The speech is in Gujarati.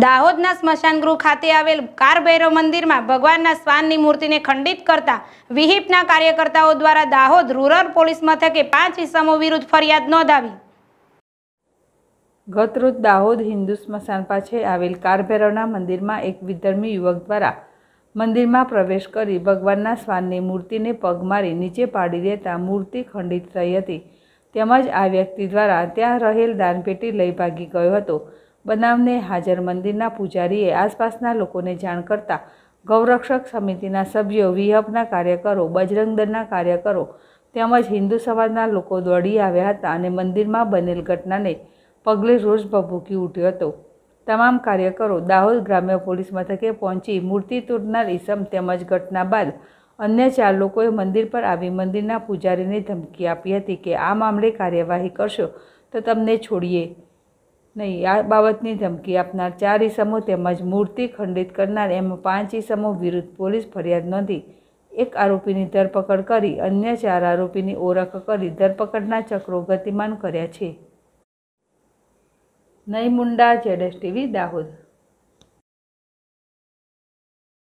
દાહોદના સ્મશાનગૃહ ખાતે આવેલ કારભૈરવ મંદિરમાં ભગવાનના શ્વાનની મૂર્તિને ખંડિત કરતા વિહિપના કાર્યકર્તાઓ દ્વારા દાહોદ રૂરલ પોલીસ મથકે પાંચ ઇસમો વિરુદ્ધ ફરિયાદ નોંધાવી ગતરોજ દાહોદ હિન્દુ સ્મશાન પાસે આવેલ કારભૈરવના મંદિરમાં એક વિધર્મી યુવક દ્વારા મંદિરમાં પ્રવેશ કરી ભગવાનના શ્વાનની મૂર્તિને પગ મારી નીચે પાડી દેતા મૂર્તિ ખંડિત થઈ હતી તેમજ આ વ્યક્તિ દ્વારા ત્યાં રહેલ દાનપેટી લઈ ભાગી ગયો હતો બનાવને હાજર મંદિરના પૂજારીએ આસપાસના લોકોને જાણ કરતા ગૌરક્ષક સમિતિના સભ્યો વિહપના કાર્યકરો બજરંગ દળના કાર્યકરો તેમજ હિન્દુ સમાજના લોકો દોડી આવ્યા હતા અને મંદિરમાં બનેલ ઘટનાને પગલે રોષ ભભૂકી ઉઠ્યો હતો તમામ કાર્યકરો દાહોદ ગ્રામ્ય પોલીસ મથકે પહોંચી મૂર્તિ તોડનાર ઈસમ તેમજ ઘટના બાદ અન્ય ચાર લોકોએ મંદિર પર આવી મંદિરના પૂજારીને ધમકી આપી હતી કે આ મામલે કાર્યવાહી કરશો તો તમને છોડીએ નહીં આ બાબતની ધમકી આપનાર ચાર ઇસમો તેમજ મૂર્તિ ખંડિત કરનાર એમ પાંચ ઇસમો વિરુદ્ધ પોલીસ ફરિયાદ નોંધી એક આરોપીની ધરપકડ કરી અન્ય ચાર આરોપીની ઓળખ કરી ધરપકડના ચક્રો ગતિમાન કર્યા છે નઈ મુંડા જેડેસ ટીવી દાહોદ